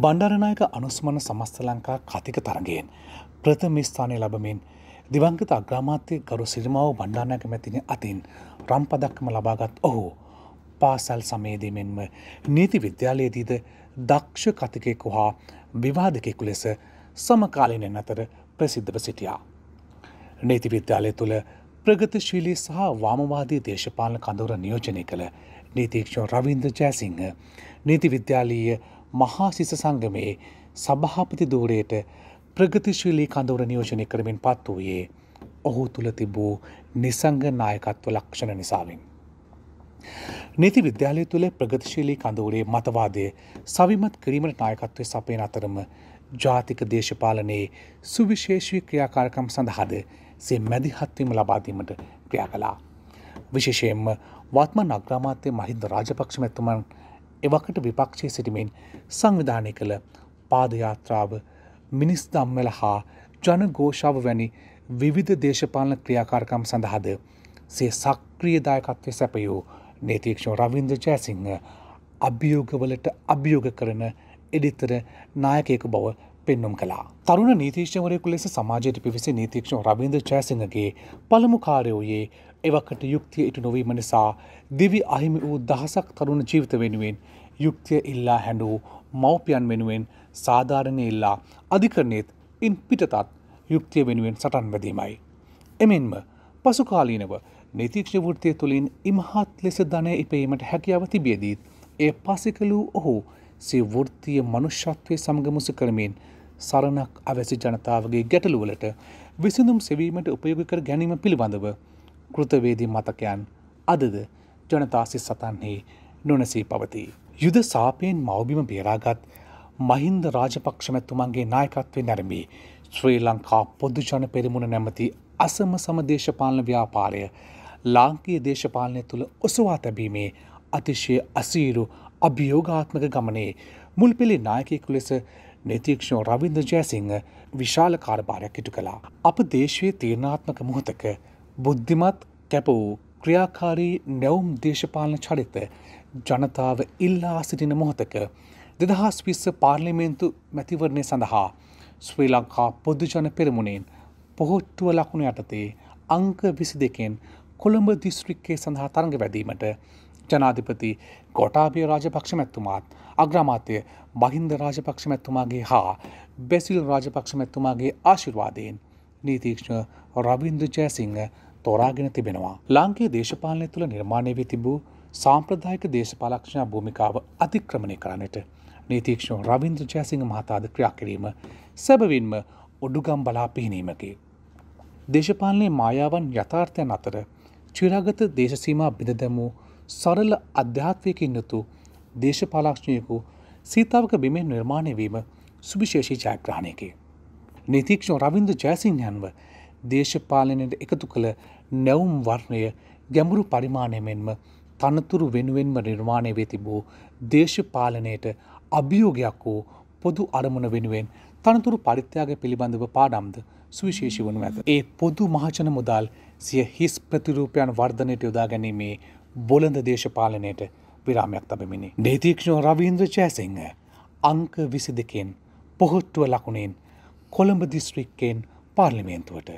බණ්ඩරනායක අනුස්මන සමස්ත ලංකා කතික තරගෙන් ප්‍රථමස්ථානය ලබමින් දිවංගත අග්‍රාමාත්‍ය ගරු සිරිමාව බණ්ඩානයක මැතින අතින් රම්පදක්කම ලබාගත් ඔහු පාසැල් සමේදීමෙන්ම නීති විද්‍යාලයේදීද දක්ෂ කතිකෙකු හා විවාධකෙකු ලෙස සමකාලීනෙන් අතර ප්‍රසිද්ධව සිටියා. නීති විද්‍යාලය තුළ ප්‍රගතිශීලී සහ වාමවාදී දේශපාලන කඳවර නියෝජනය කළ නීතික්ෂෝ රවින්ද ජයසිංහ නීති විද්‍යාලීය මහා සිස සංගමයේ සභහපති දූරයට ප්‍රගතිශීලී කඳවර නියෝජනය කරමින් පත් වූයේ ඔහු තුළ තිබූ නිසංග නායකත්ව ලක්ෂණ නිසාවෙන්. නීති විද්‍යාලය තුළ ප්‍රගතිශීලී කඳවරේ මතවාදය සවිමත් කිරීමට නායකත්වය සපයන අතරම ජාතික දේශපාලනයේ සුවිශේෂී ක්‍රියාකාරකම් සඳහාද සේ මැදිහත්වීම ලබාදීමට ක්‍රියා කලා. විශේෂයෙන්ම වත්ම නග්‍රාමාත්‍යය මහින්ද රාජපක්ෂ මැතුමන් එවකට විපක්ෂය සිටිමෙන් සංවිධානය කළ පාදයාත්‍රාව මිනිස් දම්මල හා ජනගෝෂාව වැනි විවිධ දේශපාලන ක්‍රියාකාරකම් සඳහාද සේ සක්‍රියදායකත්වය සැපයූ නේතික්ෂෝ රවින්ද ජයසිංහ අභියෝගවලට අභියෝග කරන එඩිතර නායකයකු බව පෙන්නුම් කලා තරුණ නීතිේෂවරයකු ලෙස සමාජයට පිවිසි නීතික්ෂෝ රවින්ද ජයසිංහගේ පළමු කාරයෝයේ එවකට යුක්තිය ඉටු නොවීම නිසා දිවි අහිමි වූ දහසක් තරුණ ජීවිත වෙනුවෙන් යුක්තිය ඉල්ලා හැඩුවූ මව්පියන් වෙනුවෙන් සාධාරණය ඉල්ලා අධිකරණයත් ඉන් පිටතත් යුක්තිය වෙනුවෙන් සටන් වැදීමයි. එමෙන්ම පසුකාලීනව නතික්ෂ වෘතිය තුළින් ඉමහත් ලෙස ධනය ඉපීමට හැකියාව තිබියදීත් ඒ පසිකලූ ඔහු සේ වෘත්තිය මනුෂ්‍යත්වය සමගමුස කරමින් සරණක් අවැසි ජනතාවගේ ගැටලුවලට විසඳුම් සෙවීමට උපයෝග කර ගැනීම පිළිබඳව කෘතවේදී මතකයන් අදද ජනතාසි සතන්හි නොනසී පවතිී. යුද සාපයෙන් මවබිම බේරාගත් මහින්ද රාජපක්ෂමැත්තුමන්ගේ නායකත්වය නැරඹී ශ්‍රී ලංකා පොද්දුජන පෙරමුණ නැමති අසම සමදේශපාලන ව්‍යාපාරය ලාංකීය දේශපාලනය තුළ ඔසවා තැබීමේ අතිශය අසීරු අභියෝගාත්මක ගමනේ මුල් පෙළි නායකෙකු ලෙස නතිීක්ෂෝ රවින්ද ජයසිංහ විශාල කාරභාරයක් ඉටු කළා. අප දේශවය තීරණාත්මක මුහතක බුද්ධිමත් කැප වූ ක්‍රියාකාරී නැවුම් දේශපාලන චරිත ජනතාව ඉල්ලා සිටින මොහොතක දෙදහස් විස්ස පාර්ලිමේන්තු මැතිවරණය සඳහා ශ්‍රී ලංකා පොද්ධජන පෙරමුණෙන් පොහොට්ටුව ලකුණු යටතේ අංක විසි දෙකෙන් කොළඹ දිස්ත්‍රික්කේ සඳහා තරඟ වැදීමට ජනාධිපති ගොටාබිය රාජපක්ෂ මැත්තුමාත් අග්‍රමාතය බහින්ද රාජපක්ෂ මැත්තුමාගේ හා බැසිල් රාජපක්ෂ මැත්තුමාගේ ආශිර්වාදයෙන් නීතික්ෂණ රබින්දු ජයසිංහ තෝරාගෙන තිබෙනවා. ලාංකයේ දේශපාලනය තුළ නිර්මාණය වී තිබූ සාම්ප්‍රදායක දේශපාලක්ෂණ භූමිකාව අතික්‍රමණය කරන්නට නීතික්ෂෝ රවින්ද්‍ර ජයසිංහ මහතාද ක්‍රියා කිරීම සැබවින්ම ඔඩුගම් බලා පිහිනීමකි. දේශපාලනයේ මායාවන් යථාර්ථයන් අතර චිරාගත දේශසීමා බිඳ දැමූ සරල අධ්‍යාත්වයකින් යුතු දේශපාලක්ෂණයකු සීතාවක බිමෙන් නිර්මාණයවීම සුභිශේෂී ජයග්‍රහණයකි. නීතික්ෂෝ රවින්දු ජයසිංහන්ව දේශපාලනයට එකතු කළ නැවුම් වර්ණය ගැඹුරු පරිමාණයමෙන්ම තනතුරු වෙනුවෙන්ම නිර්මාණය වෙතිබූ දේශපාලනයට අභියෝගයක් වූ පොදු අරමුණ වෙනුවෙන් තනතුරු පරිත්‍යයාග පිළිබඳව පාඩම්ද සුවිශේෂි වනු ඇත. ඒ පොදු මහචන මුදල් සිය හිස් ප්‍රතිරූපයන් වර්ධනයට යොදා ගැනීමේ බොලඳ දේශපාලනයට විරාමයක් තබමිනි. නේතිීක්ෂණ රවීන්ද්‍ර චෑසිංහ අංක විසි දෙකෙන් පොහොට්ටුව ලකුණෙන් කොළඹ දිස්ත්‍රික්කෙන් පාර්ලිමේන්තුවට.